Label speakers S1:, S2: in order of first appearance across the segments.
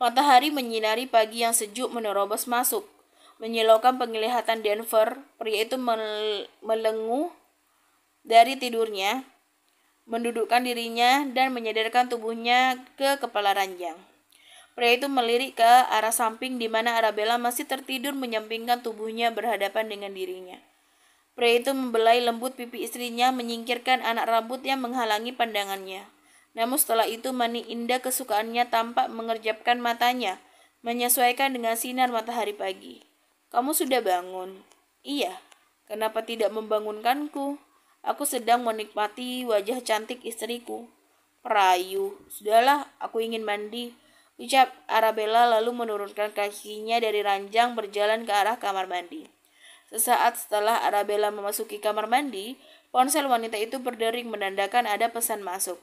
S1: Matahari menyinari pagi yang sejuk menerobos masuk, menyilaukan penglihatan Denver. Pria itu melenguh dari tidurnya, mendudukkan dirinya dan menyadarkan tubuhnya ke kepala ranjang. Pria itu melirik ke arah samping di mana Arabella masih tertidur menyampingkan tubuhnya berhadapan dengan dirinya. Pria itu membelai lembut pipi istrinya, menyingkirkan anak rambut yang menghalangi pandangannya. Namun setelah itu mani indah kesukaannya tampak mengerjapkan matanya, menyesuaikan dengan sinar matahari pagi. Kamu sudah bangun? Iya. Kenapa tidak membangunkanku? Aku sedang menikmati wajah cantik istriku. Perayu, sudahlah, aku ingin mandi. Ucap Arabella lalu menurunkan kakinya dari ranjang berjalan ke arah kamar mandi. Sesaat setelah Arabella memasuki kamar mandi, ponsel wanita itu berdering menandakan ada pesan masuk.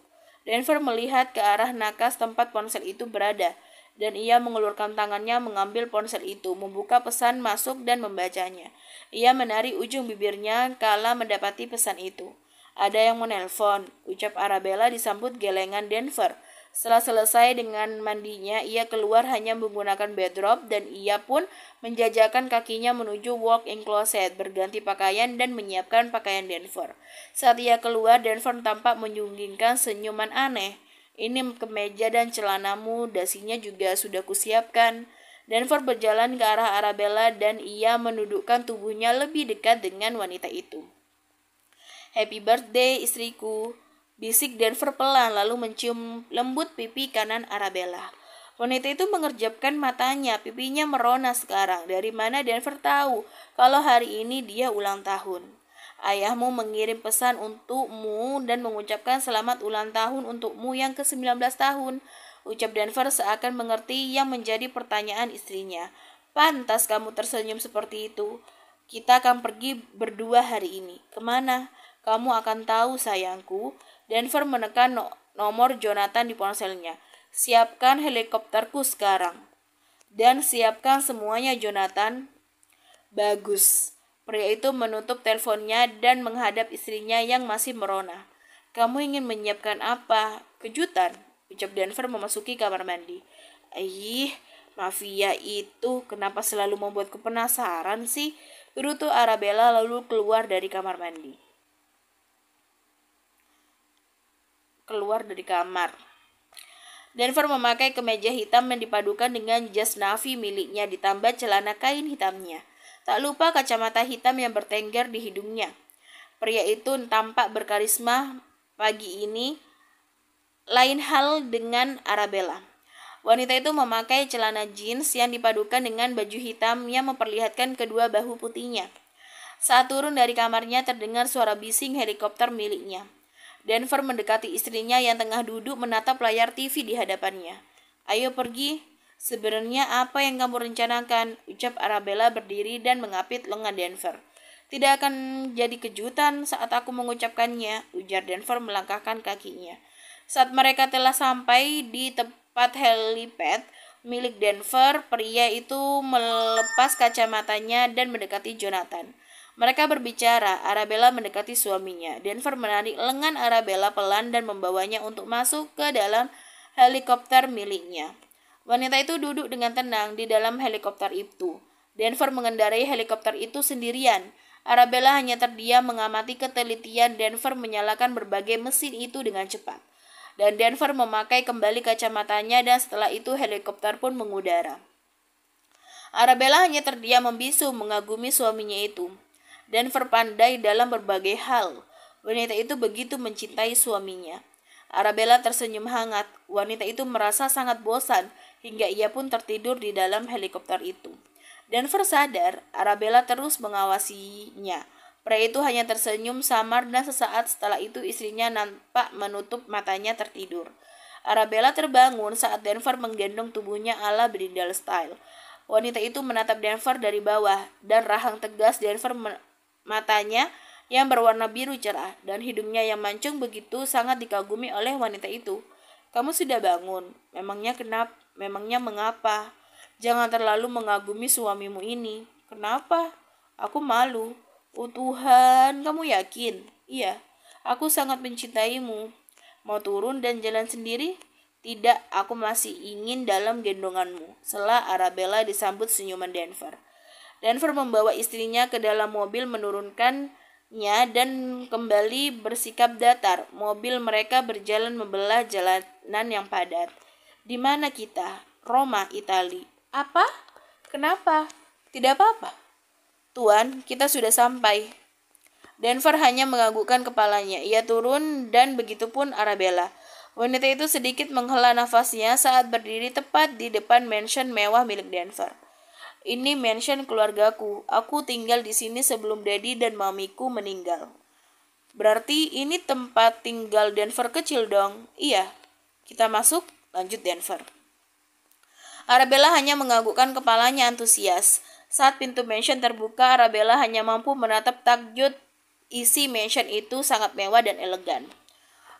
S1: Denver melihat ke arah nakas tempat ponsel itu berada, dan ia mengulurkan tangannya mengambil ponsel itu, membuka pesan masuk dan membacanya. Ia menari ujung bibirnya kala mendapati pesan itu. Ada yang menelpon, ucap Arabella disambut gelengan Denver. Setelah selesai dengan mandinya, ia keluar hanya menggunakan bedrock dan ia pun menjajakan kakinya menuju walk-in closet, berganti pakaian dan menyiapkan pakaian Denver. Saat ia keluar, Denver tampak menyunggingkan senyuman aneh. Ini kemeja dan celanamu, dasinya juga sudah kusiapkan. Denver berjalan ke arah Arabella dan ia menundukkan tubuhnya lebih dekat dengan wanita itu. Happy birthday istriku, Bisik Denver pelan lalu mencium lembut pipi kanan Arabella. Wanita itu mengerjapkan matanya, pipinya merona sekarang. Dari mana Denver tahu kalau hari ini dia ulang tahun? Ayahmu mengirim pesan untukmu dan mengucapkan selamat ulang tahun untukmu yang ke-19 tahun. Ucap Denver seakan mengerti yang menjadi pertanyaan istrinya. Pantas kamu tersenyum seperti itu. Kita akan pergi berdua hari ini. Kemana? Kamu akan tahu sayangku. Denver menekan no nomor Jonathan di ponselnya. Siapkan helikopterku sekarang. Dan siapkan semuanya Jonathan. Bagus. Pria itu menutup teleponnya dan menghadap istrinya yang masih merona. Kamu ingin menyiapkan apa? Kejutan. Ucap Denver memasuki kamar mandi. Ih, mafia itu kenapa selalu membuatku penasaran sih? Gerutu Arabella lalu keluar dari kamar mandi. keluar dari kamar. Denver memakai kemeja hitam yang dipadukan dengan jas navy miliknya ditambah celana kain hitamnya. Tak lupa kacamata hitam yang bertengger di hidungnya. Pria itu tampak berkarisma pagi ini. Lain hal dengan Arabella. Wanita itu memakai celana jeans yang dipadukan dengan baju hitam yang memperlihatkan kedua bahu putihnya. Saat turun dari kamarnya terdengar suara bising helikopter miliknya. Denver mendekati istrinya yang tengah duduk menatap layar TV di hadapannya. Ayo pergi. Sebenarnya apa yang kamu rencanakan? Ucap Arabella berdiri dan mengapit lengan Denver. Tidak akan jadi kejutan saat aku mengucapkannya, ujar Denver melangkahkan kakinya. Saat mereka telah sampai di tempat helipad milik Denver, pria itu melepas kacamatanya dan mendekati Jonathan. Mereka berbicara, Arabella mendekati suaminya. Denver menarik lengan Arabella pelan dan membawanya untuk masuk ke dalam helikopter miliknya. Wanita itu duduk dengan tenang di dalam helikopter itu. Denver mengendarai helikopter itu sendirian. Arabella hanya terdiam mengamati ketelitian Denver menyalakan berbagai mesin itu dengan cepat. Dan Denver memakai kembali kacamatanya dan setelah itu helikopter pun mengudara. Arabella hanya terdiam membisu mengagumi suaminya itu dan berpandai dalam berbagai hal. Wanita itu begitu mencintai suaminya. Arabella tersenyum hangat. Wanita itu merasa sangat bosan hingga ia pun tertidur di dalam helikopter itu. Denver sadar Arabella terus mengawasinya. Pria itu hanya tersenyum samar dan sesaat setelah itu istrinya nampak menutup matanya tertidur. Arabella terbangun saat Denver menggendong tubuhnya ala Brindle Style. Wanita itu menatap Denver dari bawah dan rahang tegas Denver matanya yang berwarna biru cerah, dan hidungnya yang mancung begitu sangat dikagumi oleh wanita itu. Kamu sudah bangun, memangnya kenapa? Memangnya mengapa? Jangan terlalu mengagumi suamimu ini. Kenapa? Aku malu. Oh Tuhan, kamu yakin? Iya, aku sangat mencintaimu. Mau turun dan jalan sendiri? Tidak, aku masih ingin dalam gendonganmu. Setelah Arabella disambut senyuman Denver. Denver membawa istrinya ke dalam mobil menurunkannya dan kembali bersikap datar. Mobil mereka berjalan membelah jalanan yang padat. Di mana kita? Roma, Itali. Apa? Kenapa? Tidak apa-apa. Tuan, kita sudah sampai. Denver hanya menganggukkan kepalanya. Ia turun dan begitu pun Arabella. Wanita itu sedikit menghela nafasnya saat berdiri tepat di depan mansion mewah milik Denver. Ini mansion keluargaku. Aku tinggal di sini sebelum Dedi dan mamiku meninggal. Berarti ini tempat tinggal Denver kecil dong? Iya. Kita masuk, lanjut Denver. Arabella hanya menganggukkan kepalanya antusias. Saat pintu mansion terbuka, Arabella hanya mampu menatap takjub isi mansion itu sangat mewah dan elegan.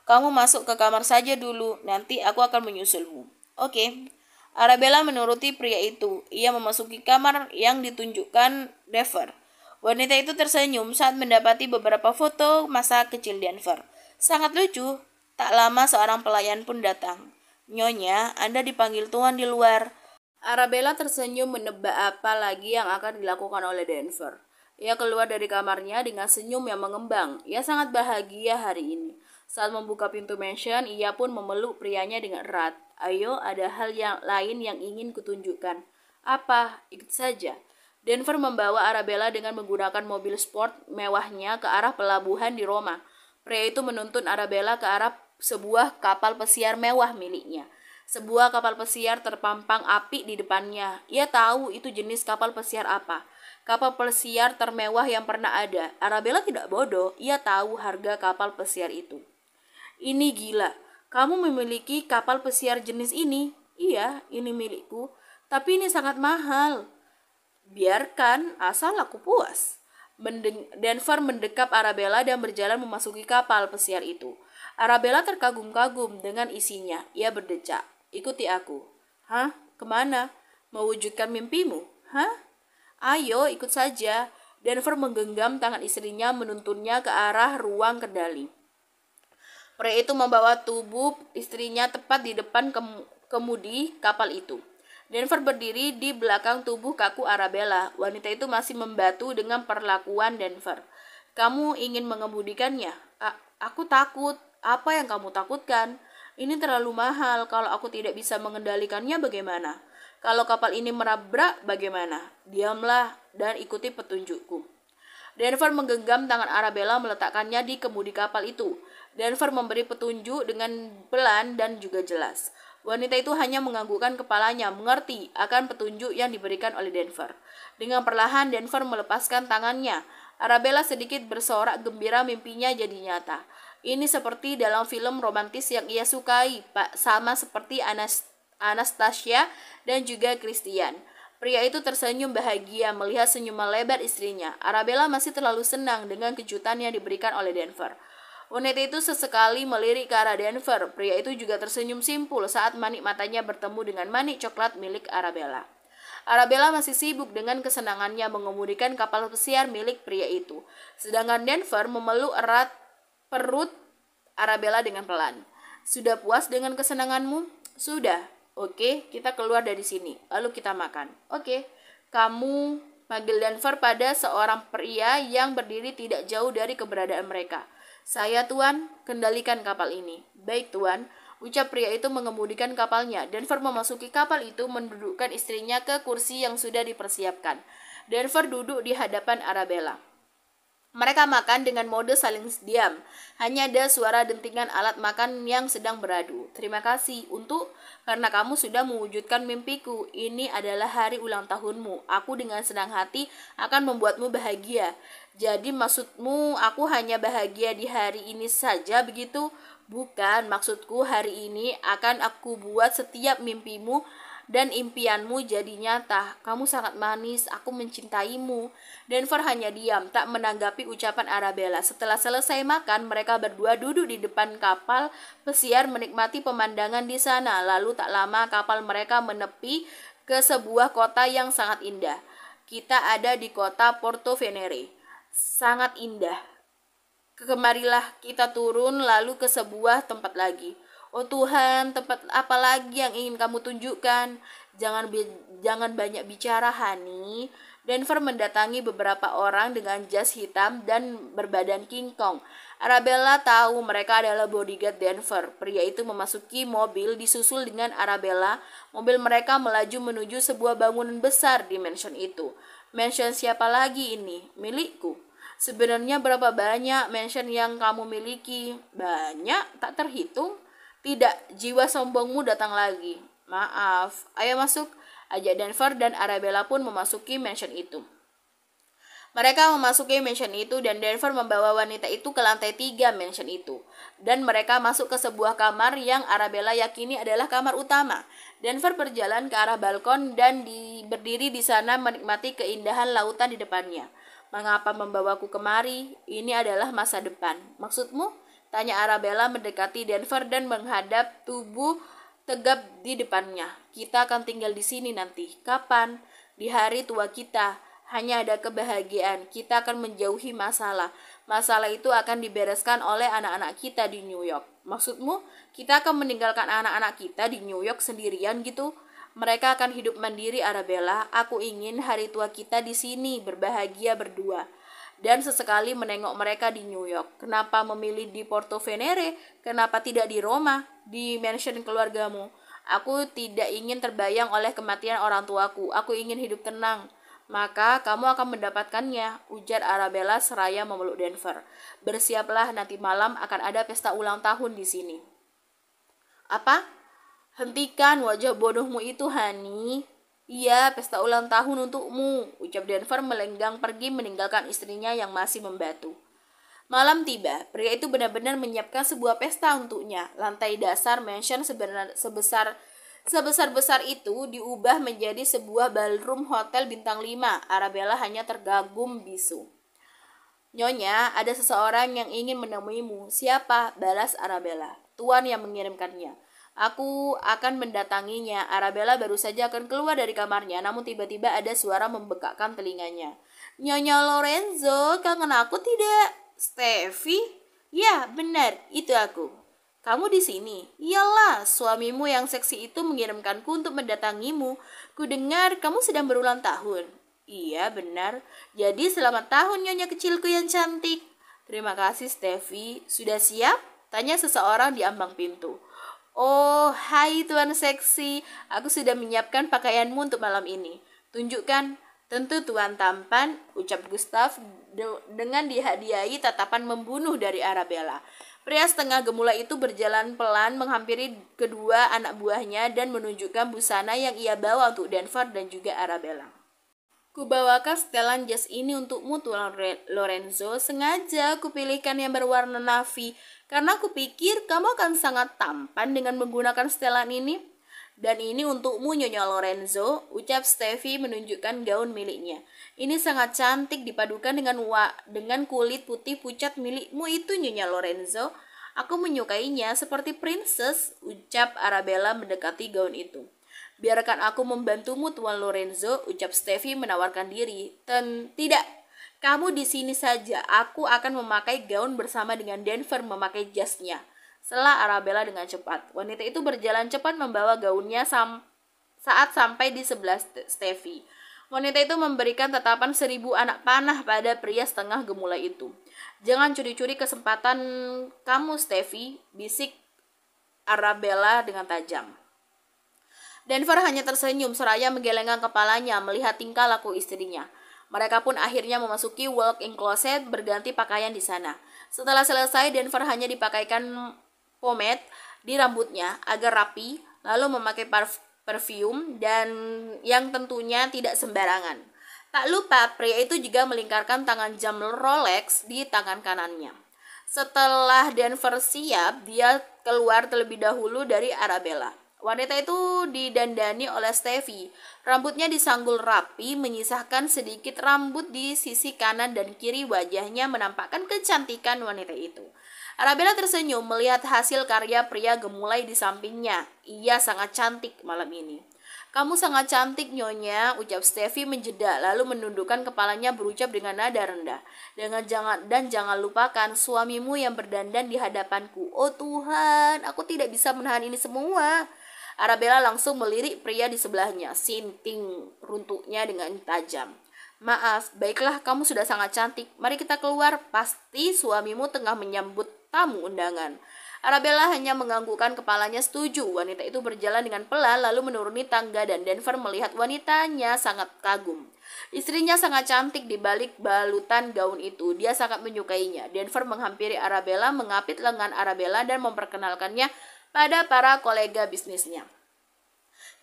S1: Kamu masuk ke kamar saja dulu, nanti aku akan menyusulmu. Oke, Arabella menuruti pria itu. Ia memasuki kamar yang ditunjukkan Dever. Wanita itu tersenyum saat mendapati beberapa foto masa kecil Denver. Sangat lucu. Tak lama seorang pelayan pun datang. Nyonya, Anda dipanggil tuan di luar. Arabella tersenyum menebak apa lagi yang akan dilakukan oleh Denver. Ia keluar dari kamarnya dengan senyum yang mengembang. Ia sangat bahagia hari ini. Saat membuka pintu mansion, ia pun memeluk prianya dengan erat. Ayo, ada hal yang lain yang ingin kutunjukkan. Apa? Ikut saja. Denver membawa Arabella dengan menggunakan mobil sport mewahnya ke arah pelabuhan di Roma. Pria itu menuntun Arabella ke arah sebuah kapal pesiar mewah miliknya. Sebuah kapal pesiar terpampang api di depannya. Ia tahu itu jenis kapal pesiar apa. Kapal pesiar termewah yang pernah ada. Arabella tidak bodoh, ia tahu harga kapal pesiar itu. Ini gila. Kamu memiliki kapal pesiar jenis ini? Iya, ini milikku. Tapi ini sangat mahal. Biarkan asal aku puas. Denver mendekap Arabella dan berjalan memasuki kapal pesiar itu. Arabella terkagum-kagum dengan isinya. Ia berdecak. Ikuti aku. Hah? Kemana? Mewujudkan mimpimu? Hah? Ayo, ikut saja. Denver menggenggam tangan istrinya menuntunnya ke arah ruang kendali. Pria itu membawa tubuh istrinya tepat di depan kem kemudi kapal itu. Denver berdiri di belakang tubuh kaku Arabella. Wanita itu masih membatu dengan perlakuan Denver. Kamu ingin mengemudikannya? A aku takut. Apa yang kamu takutkan? Ini terlalu mahal. Kalau aku tidak bisa mengendalikannya bagaimana? Kalau kapal ini merabrak bagaimana? Diamlah dan ikuti petunjukku. Denver menggenggam tangan Arabella meletakkannya di kemudi kapal itu. Denver memberi petunjuk dengan pelan dan juga jelas. Wanita itu hanya menganggukkan kepalanya, mengerti akan petunjuk yang diberikan oleh Denver. Dengan perlahan, Denver melepaskan tangannya. Arabella sedikit bersorak gembira mimpinya jadi nyata. Ini seperti dalam film romantis yang ia sukai, Pak, sama seperti Anastasia dan juga Christian. Pria itu tersenyum bahagia melihat senyuman lebar istrinya. Arabella masih terlalu senang dengan kejutan yang diberikan oleh Denver. Unit itu sesekali melirik ke arah Denver. Pria itu juga tersenyum simpul saat manik matanya bertemu dengan manik coklat milik Arabella. Arabella masih sibuk dengan kesenangannya mengemudikan kapal pesiar milik pria itu. Sedangkan Denver memeluk erat perut Arabella dengan pelan. Sudah puas dengan kesenanganmu? Sudah, Oke, kita keluar dari sini. Lalu kita makan. Oke, kamu panggil Denver pada seorang pria yang berdiri tidak jauh dari keberadaan mereka. Saya tuan, kendalikan kapal ini. Baik tuan, ucap pria itu mengemudikan kapalnya. Denver memasuki kapal itu mendudukkan istrinya ke kursi yang sudah dipersiapkan. Denver duduk di hadapan Arabella. Mereka makan dengan mode saling diam. Hanya ada suara dentingan alat makan yang sedang beradu. Terima kasih untuk karena kamu sudah mewujudkan mimpiku. Ini adalah hari ulang tahunmu. Aku dengan senang hati akan membuatmu bahagia. Jadi maksudmu aku hanya bahagia di hari ini saja begitu? Bukan, maksudku hari ini akan aku buat setiap mimpimu dan impianmu jadi nyata. Kamu sangat manis, aku mencintaimu. Denver hanya diam, tak menanggapi ucapan Arabella. Setelah selesai makan, mereka berdua duduk di depan kapal pesiar menikmati pemandangan di sana. Lalu tak lama kapal mereka menepi ke sebuah kota yang sangat indah. Kita ada di kota Porto Venere. Sangat indah. Kemarilah kita turun lalu ke sebuah tempat lagi. Oh Tuhan, tempat apa lagi yang ingin kamu tunjukkan? Jangan jangan banyak bicara, Hani. Denver mendatangi beberapa orang dengan jas hitam dan berbadan King Kong. Arabella tahu mereka adalah bodyguard Denver. Pria itu memasuki mobil disusul dengan Arabella. Mobil mereka melaju menuju sebuah bangunan besar di mansion itu. Mansion siapa lagi ini? Milikku. Sebenarnya berapa banyak mansion yang kamu miliki? Banyak, tak terhitung. Tidak, jiwa sombongmu datang lagi. Maaf, ayo masuk. Ajak Denver dan Arabella pun memasuki mansion itu. Mereka memasuki mansion itu dan Denver membawa wanita itu ke lantai tiga mansion itu. Dan mereka masuk ke sebuah kamar yang Arabella yakini adalah kamar utama. Denver berjalan ke arah balkon dan di, berdiri di sana menikmati keindahan lautan di depannya. Mengapa membawaku kemari? Ini adalah masa depan. Maksudmu? Tanya Arabella mendekati Denver dan menghadap tubuh tegap di depannya. Kita akan tinggal di sini nanti. Kapan? Di hari tua kita. Hanya ada kebahagiaan. Kita akan menjauhi masalah. Masalah itu akan dibereskan oleh anak-anak kita di New York. Maksudmu, kita akan meninggalkan anak-anak kita di New York sendirian gitu? Mereka akan hidup mandiri, Arabella. Aku ingin hari tua kita di sini berbahagia berdua dan sesekali menengok mereka di New York. Kenapa memilih di Porto Venere? Kenapa tidak di Roma, di mansion keluargamu? Aku tidak ingin terbayang oleh kematian orang tuaku. Aku ingin hidup tenang. Maka kamu akan mendapatkannya, ujar Arabella seraya memeluk Denver. Bersiaplah nanti malam akan ada pesta ulang tahun di sini. Apa? Hentikan wajah bodohmu itu, Hani. Iya, pesta ulang tahun untukmu, ucap Denver melenggang pergi meninggalkan istrinya yang masih membatu. Malam tiba, pria itu benar-benar menyiapkan sebuah pesta untuknya. Lantai dasar mansion sebesar sebesar-besar itu diubah menjadi sebuah ballroom hotel bintang lima. Arabella hanya tergagum bisu. Nyonya, ada seseorang yang ingin menemuimu. Siapa? Balas Arabella. Tuan yang mengirimkannya. Aku akan mendatanginya. Arabella baru saja akan keluar dari kamarnya, namun tiba-tiba ada suara membekakkan telinganya. Nyonya Lorenzo, kangen aku tidak? Steffi? Ya, benar, itu aku. Kamu di sini? Iyalah, suamimu yang seksi itu mengirimkanku untuk mendatangimu. Kudengar kamu sedang berulang tahun. Iya, benar. Jadi selamat tahun nyonya kecilku yang cantik. Terima kasih, Steffi. Sudah siap? Tanya seseorang di ambang pintu. Oh, hai tuan seksi, aku sudah menyiapkan pakaianmu untuk malam ini. Tunjukkan, tentu tuan tampan, ucap Gustav de dengan dihadiahi tatapan membunuh dari Arabella. Pria setengah gemula itu berjalan pelan menghampiri kedua anak buahnya dan menunjukkan busana yang ia bawa untuk Denver dan juga Arabella. Kubawakan setelan jas ini untukmu Tuan Lorenzo. Sengaja kupilihkan yang berwarna navy karena kupikir kamu akan sangat tampan dengan menggunakan setelan ini. Dan ini untukmu Nyonya Lorenzo, ucap Stevie menunjukkan gaun miliknya. Ini sangat cantik dipadukan dengan wa dengan kulit putih pucat milikmu itu Nyonya Lorenzo. Aku menyukainya seperti princess, ucap Arabella mendekati gaun itu. Biarkan aku membantumu, Tuan Lorenzo, ucap Steffi menawarkan diri. Ten, tidak. Kamu di sini saja. Aku akan memakai gaun bersama dengan Denver memakai jasnya. Selah Arabella dengan cepat. Wanita itu berjalan cepat membawa gaunnya sam saat sampai di sebelah Steffi. Wanita itu memberikan tatapan seribu anak panah pada pria setengah gemula itu. Jangan curi-curi kesempatan kamu, Steffi, bisik Arabella dengan tajam. Denver hanya tersenyum seraya menggelengkan kepalanya melihat tingkah laku istrinya. Mereka pun akhirnya memasuki walk-in closet berganti pakaian di sana. Setelah selesai, Denver hanya dipakaikan pomade di rambutnya agar rapi, lalu memakai perfume dan yang tentunya tidak sembarangan. Tak lupa, pria itu juga melingkarkan tangan jam Rolex di tangan kanannya. Setelah Denver siap, dia keluar terlebih dahulu dari Arabella. Wanita itu didandani oleh Steffi. Rambutnya disanggul rapi, menyisahkan sedikit rambut di sisi kanan dan kiri wajahnya menampakkan kecantikan wanita itu. Arabella tersenyum melihat hasil karya pria gemulai di sampingnya. Ia sangat cantik malam ini. Kamu sangat cantik nyonya, ucap Steffi menjeda lalu menundukkan kepalanya berucap dengan nada rendah. Dengan jangan dan jangan lupakan suamimu yang berdandan di hadapanku. Oh Tuhan, aku tidak bisa menahan ini semua. Arabella langsung melirik pria di sebelahnya, sinting runtuhnya dengan tajam. Maaf, baiklah kamu sudah sangat cantik. Mari kita keluar, pasti suamimu tengah menyambut tamu undangan. Arabella hanya menganggukkan kepalanya setuju. Wanita itu berjalan dengan pelan lalu menuruni tangga dan Denver melihat wanitanya sangat kagum. Istrinya sangat cantik di balik balutan gaun itu. Dia sangat menyukainya. Denver menghampiri Arabella, mengapit lengan Arabella dan memperkenalkannya pada para kolega bisnisnya.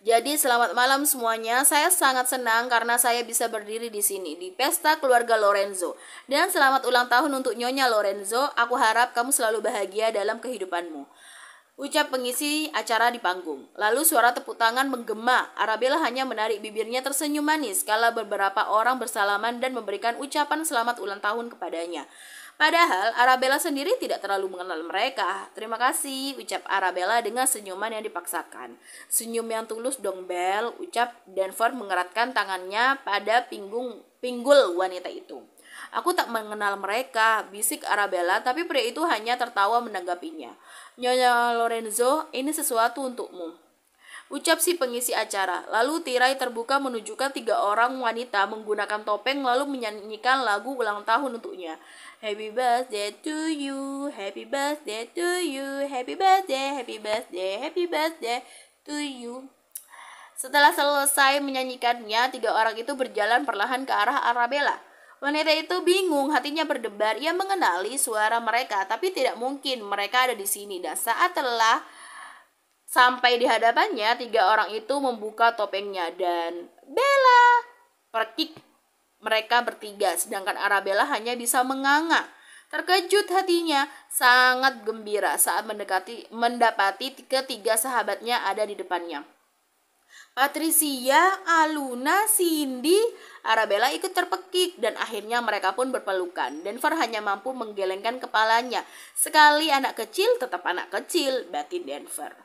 S1: Jadi selamat malam semuanya. Saya sangat senang karena saya bisa berdiri di sini di pesta keluarga Lorenzo. Dan selamat ulang tahun untuk Nyonya Lorenzo. Aku harap kamu selalu bahagia dalam kehidupanmu. Ucap pengisi acara di panggung. Lalu suara tepuk tangan menggema. Arabella hanya menarik bibirnya tersenyum manis kala beberapa orang bersalaman dan memberikan ucapan selamat ulang tahun kepadanya. Padahal Arabella sendiri tidak terlalu mengenal mereka. Terima kasih, ucap Arabella dengan senyuman yang dipaksakan. Senyum yang tulus dong, Bel, ucap Denver, mengeratkan tangannya pada pinggung pinggul wanita itu. Aku tak mengenal mereka, bisik Arabella, tapi pria itu hanya tertawa menanggapinya. Nyonya Lorenzo, ini sesuatu untukmu. Ucap si pengisi acara. Lalu tirai terbuka menunjukkan tiga orang wanita menggunakan topeng lalu menyanyikan lagu ulang tahun untuknya. Happy birthday to you, happy birthday to you, happy birthday, happy birthday, happy birthday to you. Setelah selesai menyanyikannya, tiga orang itu berjalan perlahan ke arah Arabella. Wanita itu bingung, hatinya berdebar. Ia mengenali suara mereka, tapi tidak mungkin mereka ada di sini. Dan saat telah Sampai di hadapannya, tiga orang itu membuka topengnya dan Bella perkik mereka bertiga, sedangkan Arabella hanya bisa menganga. Terkejut hatinya, sangat gembira saat mendekati mendapati ketiga sahabatnya ada di depannya. Patricia, Aluna, Cindy, Arabella ikut terpekik dan akhirnya mereka pun berpelukan. Denver hanya mampu menggelengkan kepalanya. Sekali anak kecil tetap anak kecil, batin Denver.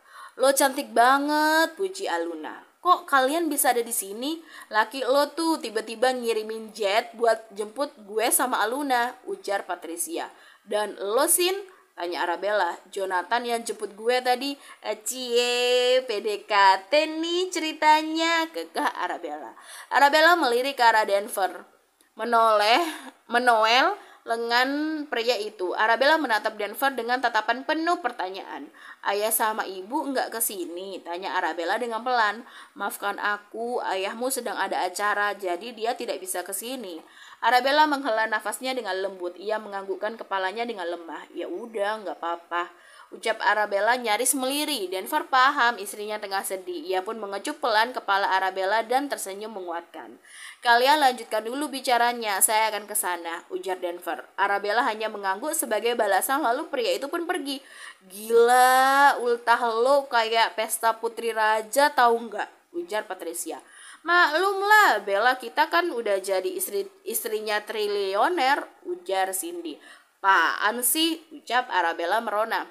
S1: Lo cantik banget, puji Aluna. Kok kalian bisa ada di sini? Laki lo tuh tiba-tiba ngirimin jet buat jemput gue sama Aluna, ujar Patricia. Dan lo, Sin, Tanya Arabella, Jonathan yang jemput gue tadi, cie, PDKT nih ceritanya, kekah Arabella. Arabella melirik ke arah Denver. Menoleh, Menoel lengan pria itu. Arabella menatap Denver dengan tatapan penuh pertanyaan. Ayah sama ibu nggak kesini, tanya Arabella dengan pelan. Maafkan aku, ayahmu sedang ada acara, jadi dia tidak bisa kesini. Arabella menghela nafasnya dengan lembut. Ia menganggukkan kepalanya dengan lemah. Ya udah, nggak apa-apa. Ucap Arabella nyaris meliri. Denver paham istrinya tengah sedih. Ia pun mengecup pelan kepala Arabella dan tersenyum menguatkan. Kalian lanjutkan dulu bicaranya, saya akan ke sana, ujar Denver. Arabella hanya mengangguk sebagai balasan lalu pria itu pun pergi. Gila, ultah lo kayak pesta putri raja tahu nggak? Ujar Patricia. Maklumlah, Bella kita kan udah jadi istri istrinya triliuner, ujar Cindy. Paan sih, ucap Arabella merona.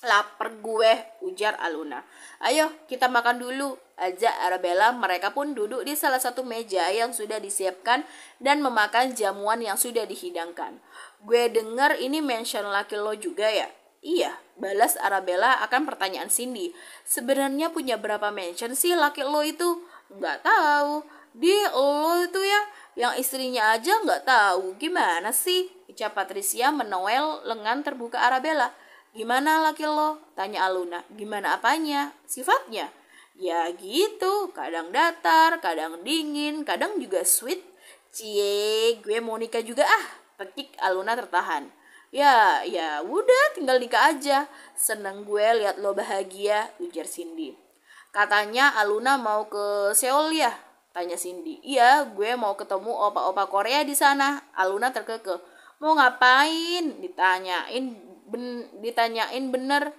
S1: Lapar gue, ujar Aluna. Ayo, kita makan dulu, ajak Arabella. Mereka pun duduk di salah satu meja yang sudah disiapkan dan memakan jamuan yang sudah dihidangkan. Gue denger ini mention laki lo juga ya? Iya, balas Arabella akan pertanyaan Cindy. Sebenarnya punya berapa mention sih laki lo itu? Gak tahu. Di lo itu ya, yang istrinya aja nggak tahu. Gimana sih? Ucap Patricia menoel lengan terbuka Arabella. Gimana laki lo? Tanya Aluna. Gimana apanya? Sifatnya? Ya gitu, kadang datar, kadang dingin, kadang juga sweet. Cie, gue mau nikah juga ah. Petik Aluna tertahan. Ya, ya udah tinggal nikah aja. Seneng gue liat lo bahagia, ujar Cindy. Katanya Aluna mau ke Seoul ya? Tanya Cindy. Iya, gue mau ketemu opa-opa Korea di sana. Aluna terkekeh. Mau ngapain? Ditanyain ben, ditanyain bener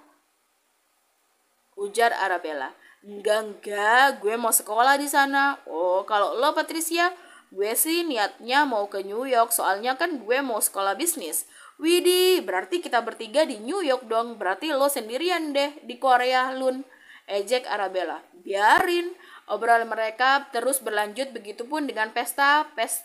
S1: ujar Arabella enggak enggak gue mau sekolah di sana oh kalau lo Patricia gue sih niatnya mau ke New York soalnya kan gue mau sekolah bisnis Widi, berarti kita bertiga di New York dong. Berarti lo sendirian deh di Korea, Lun. Ejek Arabella. Biarin. Obrolan mereka terus berlanjut begitupun dengan pesta, pes,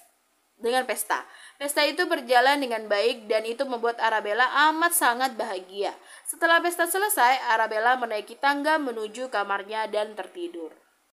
S1: dengan pesta. Pesta itu berjalan dengan baik dan itu membuat Arabella amat sangat bahagia. Setelah pesta selesai, Arabella menaiki tangga menuju kamarnya dan tertidur.